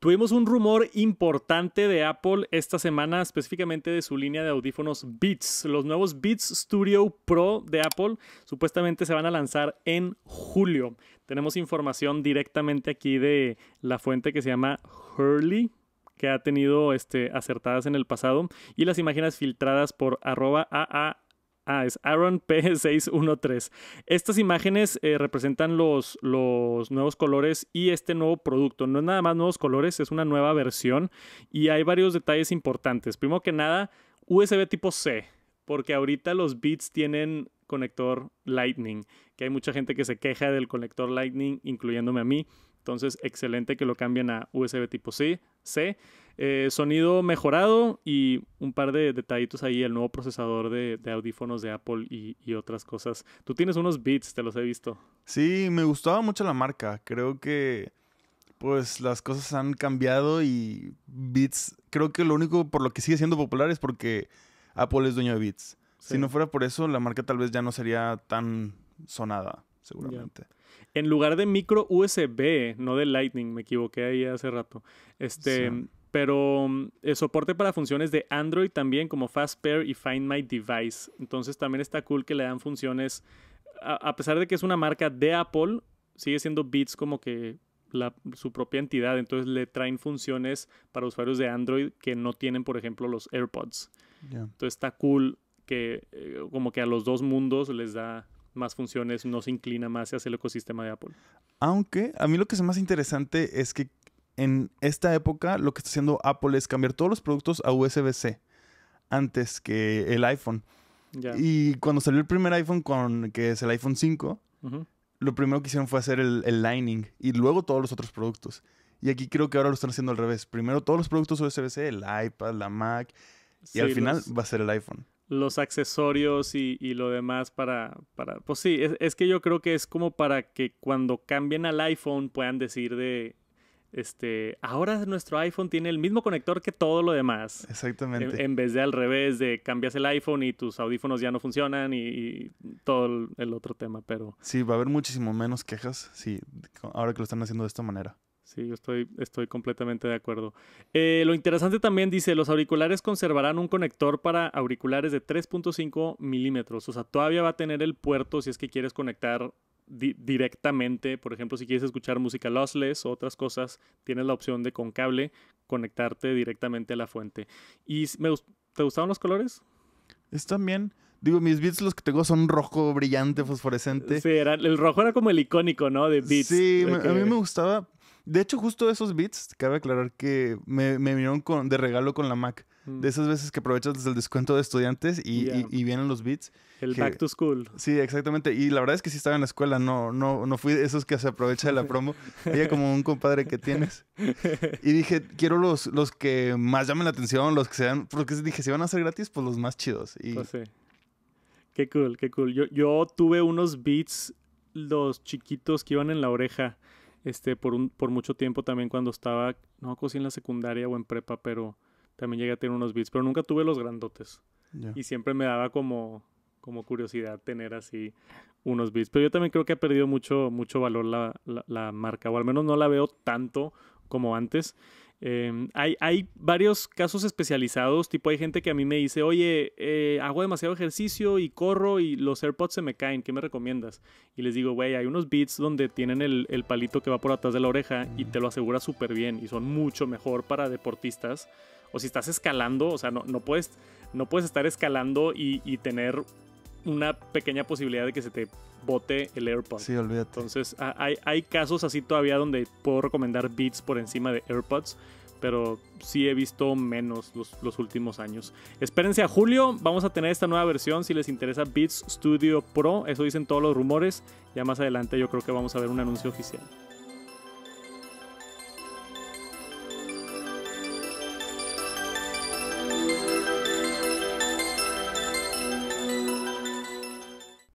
Tuvimos un rumor importante de Apple esta semana, específicamente de su línea de audífonos Beats. Los nuevos Beats Studio Pro de Apple supuestamente se van a lanzar en julio. Tenemos información directamente aquí de la fuente que se llama Hurley, que ha tenido este, acertadas en el pasado, y las imágenes filtradas por arroba AA Ah, es Aaron P613. Estas imágenes eh, representan los, los nuevos colores y este nuevo producto. No es nada más nuevos colores, es una nueva versión y hay varios detalles importantes. Primero que nada, USB tipo C, porque ahorita los Beats tienen conector Lightning, que hay mucha gente que se queja del conector Lightning, incluyéndome a mí. Entonces, excelente que lo cambien a USB tipo C. C. Eh, sonido mejorado y un par de detallitos ahí, el nuevo procesador de, audífonos de Apple y, otras cosas. Tú tienes unos Beats, te los he visto. Sí, me gustaba mucho la marca. Creo que pues las cosas han cambiado y Beats, creo que lo único por lo que sigue siendo popular es porque Apple es dueño de Beats. Si no fuera por eso, la marca tal vez ya no sería tan sonada seguramente. En lugar de micro USB, no de Lightning, me equivoqué ahí hace rato. Este, pero mm, el soporte para funciones de Android también como Fast Pair y Find My Device. Entonces también está cool que le dan funciones a, pesar de que es una marca de Apple, sigue siendo Beats como que su propia entidad, entonces le traen funciones para usuarios de Android que no tienen, por ejemplo, los AirPods. Entonces está cool que eh, como que a los dos mundos les da más funciones, no se inclina más hacia el ecosistema de Apple. Aunque a mí lo que es más interesante es que en esta época lo que está haciendo Apple es cambiar todos los productos a USB-C antes que el iPhone. Y cuando salió el primer iPhone, con, que es el iPhone 5, lo primero que hicieron fue hacer el, Lightning y luego todos los otros productos. Y aquí creo que ahora lo están haciendo al revés. Primero todos los productos USB-C, el iPad, la Mac, y al final va a ser el iPhone los accesorios y, lo demás para, para... Pues sí, es, que yo creo que es como para que cuando cambien al iPhone puedan decir de... Este, ahora nuestro iPhone tiene el mismo conector que todo lo demás. Exactamente. En, vez de al revés, de cambias el iPhone y tus audífonos ya no funcionan y, todo el, otro tema, pero... Sí, va a haber muchísimo menos quejas, sí, ahora que lo están haciendo de esta manera. Sí, yo estoy, estoy completamente de acuerdo. Eh, lo interesante también dice, los auriculares conservarán un conector para auriculares de 3.5 milímetros. O sea, todavía va a tener el puerto si es que quieres conectar directamente. Por ejemplo, si quieres escuchar música lossless o otras cosas, tienes la opción de con cable conectarte directamente a la fuente. ¿Y te gustaban los colores? Están bien. Digo, mis beats los que tengo son rojo brillante, fosforescente. Sí, era, el rojo era como el icónico, ¿no? De beats. Sí, a mí me gustaba de hecho, justo esos beats, cabe aclarar que me, me vinieron con, de regalo con la Mac. Mm. De esas veces que aprovechas el descuento de estudiantes y, vienen los beats. El back to school. Sí, exactamente. Y la verdad es que sí estaba en la escuela, no, no, no fui de esos que se aprovecha de la promo. había como un compadre que tienes. Y dije, quiero los, los que más llamen la atención, los que sean, porque dije, si van a ser gratis, pues los más chidos. Y... sé. Pues qué cool, qué cool. Yo, yo tuve unos beats, los chiquitos que iban en la oreja este, por, un, por mucho tiempo también cuando estaba, no cosí en la secundaria o en prepa, pero también llegué a tener unos beats, pero nunca tuve los grandotes. Y siempre me daba como, como curiosidad tener así unos beats. Pero yo también creo que ha perdido mucho, mucho valor la, la marca, o al menos no la veo tanto como antes. Em, hay, hay, varios casos especializados, tipo hay gente que a mí me dice, oye, eh, hago demasiado ejercicio y corro y los AirPods se me caen, ¿qué me recomiendas? Y les digo, güey, hay unos beats donde tienen el, palito que va por atrás de la oreja y te lo asegura súper bien y son mucho mejor para deportistas. O si estás escalando, o sea, no, no, puedes, no puedes estar escalando y, y tener una pequeña posibilidad de que se te bote el Airpods Sí, olvídate. Entonces, hay, hay casos así todavía donde puedo recomendar Beats por encima de AirPods, pero sí he visto menos los, los, últimos años. Espérense a julio, vamos a tener esta nueva versión si les interesa Beats Studio Pro, eso dicen todos los rumores, ya más adelante yo creo que vamos a ver un anuncio oficial.